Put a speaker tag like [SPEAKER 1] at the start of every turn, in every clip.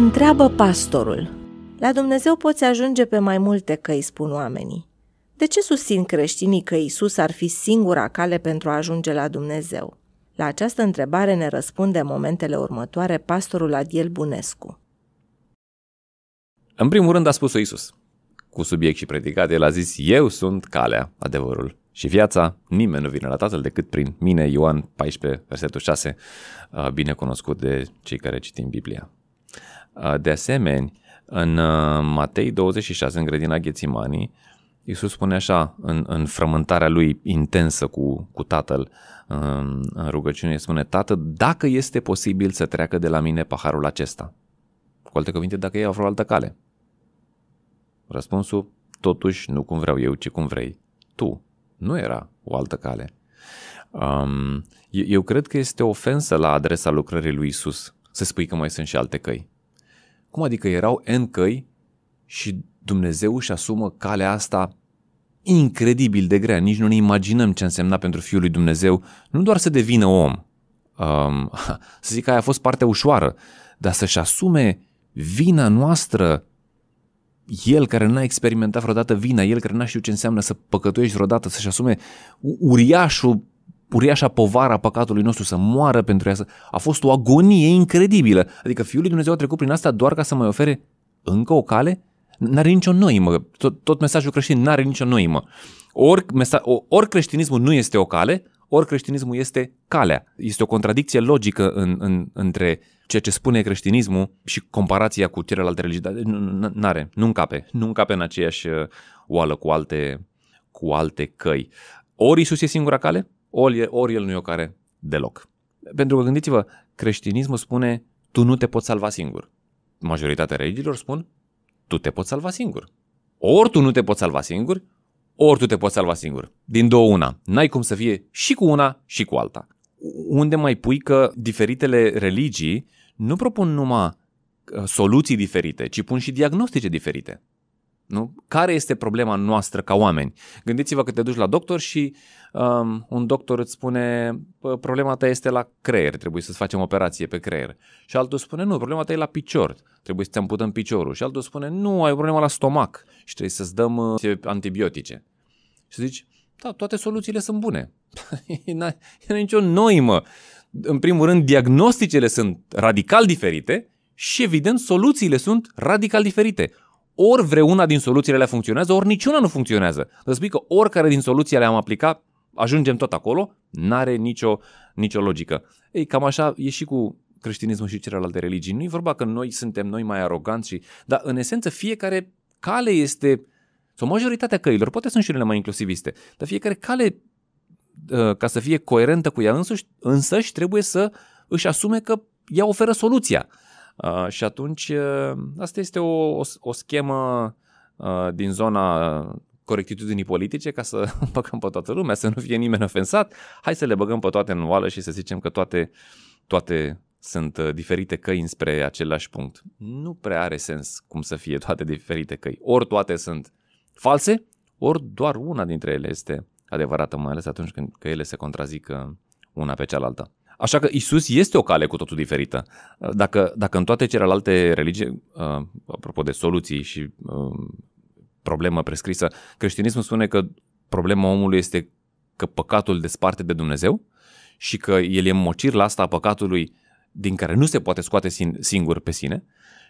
[SPEAKER 1] Întreabă pastorul. La Dumnezeu poți ajunge pe mai multe căi, spun oamenii. De ce susțin creștinii că Isus ar fi singura cale pentru a ajunge la Dumnezeu? La această întrebare ne răspunde în momentele următoare pastorul Adiel Bunescu. În primul rând a spus-o Isus. Cu subiect și predicat, el a zis, eu sunt calea, adevărul și viața, nimeni nu vine la Tatăl decât prin mine, Ioan 14, versetul 6, uh, bine cunoscut de cei care citim Biblia. Ah, de asemenea, în ah, Matei 26, în grădina Ghețimanii, Iisus spune așa, în, în frământarea lui intensă cu, cu tatăl, în, în rugăciune, spune, tată, dacă este posibil să treacă de la mine paharul acesta. Cu alte cuvinte, dacă e vreo altă cale. Răspunsul, totuși, nu cum vreau eu, ci cum vrei tu. Nu era o altă cale. Um, eu, eu cred că este ofensă la adresa lucrării lui Isus să spui că mai sunt și alte căi. Cum adică erau N căi și Dumnezeu își asumă calea asta incredibil de grea, nici nu ne imaginăm ce însemna pentru Fiul lui Dumnezeu, nu doar să devină om, um, să zic că aia a fost partea ușoară, dar să-și asume vina noastră, el care n-a experimentat vreodată vina, el care n-a știut ce înseamnă să păcătuiești vreodată, să-și asume uriașul uriașa povara păcatului nostru să moară pentru ea, a fost o agonie incredibilă. Adică Fiul lui Dumnezeu a trecut prin asta doar ca să mai ofere încă o cale? N-are nicio noimă. Tot, tot mesajul creștin n-are nicio noimă. Ori, mesa, ori creștinismul nu este o cale, ori creștinismul este calea. Este o contradicție logică în, în, între ceea ce spune creștinismul și comparația cu celelalte religii. Dar n-are, nu încape. Nu încape în aceeași uh, oală cu alte, cu alte căi. Ori Isus e singura cale, ori, ori el nu e o care deloc. Pentru că gândiți-vă, creștinismul spune tu nu te poți salva singur. Majoritatea religiilor spun tu te poți salva singur. Ori tu nu te poți salva singur, ori tu te poți salva singur. Din două una. N-ai cum să fie și cu una și cu alta. Unde mai pui că diferitele religii nu propun numai uh, soluții diferite, ci pun și diagnostice diferite. Nu? Care este problema noastră ca oameni? Gândiți-vă că te duci la doctor și um, un doctor îți spune problema ta este la creier, trebuie să-ți facem operație pe creier. Și altul spune nu, problema ta e la picior, trebuie să-ți amputăm piciorul. Și altul spune nu, ai o problemă la stomac și trebuie să-ți dăm uh, antibiotice. Și zici, da, toate soluțiile sunt bune. e nicio noimă. În primul rând, diagnosticele sunt radical diferite și evident soluțiile sunt radical diferite ori vreuna din soluțiile alea funcționează, ori niciuna nu funcționează. Să spui că oricare din soluțiile am aplicat, ajungem tot acolo, n-are nicio, nicio logică. Ei, cam așa e și cu creștinismul și celelalte religii. Nu e vorba că noi suntem noi mai aroganți, și, dar în esență fiecare cale este, sau majoritatea căilor, poate sunt și unele mai inclusiviste, dar fiecare cale uh, ca să fie coerentă cu ea însuși, însăși trebuie să își asume că ea oferă soluția. Uh, și atunci, uh, asta este o, o, o schemă uh, din zona corectitudinii politice ca să băgăm pe toată lumea, să nu fie nimeni ofensat. Hai să le băgăm pe toate în oală și să zicem că toate, toate sunt uh, diferite căi înspre același punct. Nu prea are sens cum să fie toate diferite căi. Ori toate sunt false, ori doar una dintre ele este adevărată, mai ales atunci când că ele se contrazic una pe cealaltă. Așa că Isus este o cale cu totul diferită. Dacă, dacă în toate celelalte religii, uh, apropo de soluții și uh, problemă prescrisă, creștinismul spune că problema omului este că păcatul desparte de Dumnezeu și că el e mocir la asta a păcatului din care nu se poate scoate singur pe sine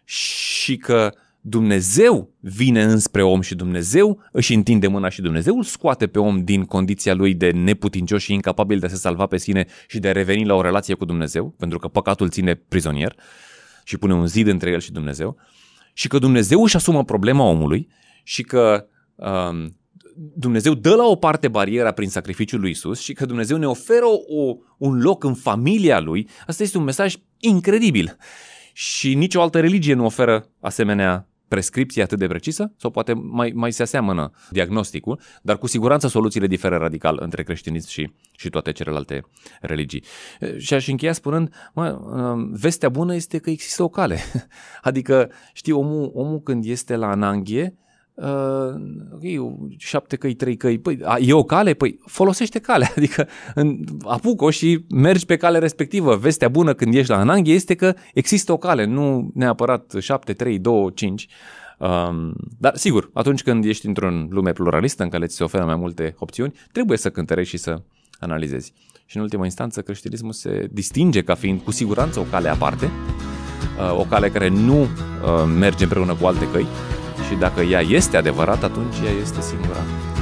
[SPEAKER 1] și că uh, Dumnezeu vine înspre om și Dumnezeu își întinde mâna și Dumnezeu îl scoate pe om din condiția lui de neputincios și incapabil de a se salva pe sine și de a reveni la o relație cu Dumnezeu, pentru că păcatul ține prizonier și pune un zid între el și Dumnezeu, și că Dumnezeu își asumă problema omului și că um, Dumnezeu dă la o parte bariera prin sacrificiul lui Isus și că Dumnezeu ne oferă o, un loc în familia lui, asta este un mesaj incredibil. Și nicio altă religie nu oferă asemenea prescripție atât de precisă sau poate mai, mai se aseamănă diagnosticul, dar cu siguranță soluțiile diferă radical între creștinism și, și toate celelalte religii. Și aș încheia spunând, mă, um, vestea bună este că există o cale. Adică, știi, omul, omul când este la ananghie, uh, eu, șapte căi, trei căi, păi, a, e o cale? Păi folosește calea, adică în, apucă și mergi pe cale respectivă. Vestea bună când ieși la Ananghi este că există o cale, nu neapărat șapte, trei, două, cinci. Um, dar sigur, atunci când ești într-un lume pluralistă în care ți se oferă mai multe opțiuni, trebuie să cântărești și să analizezi. Și în ultima instanță, creștinismul se distinge ca fiind cu siguranță o cale aparte, uh, o cale care nu uh, merge împreună cu alte căi, și dacă ea este adevărată, atunci ea este singura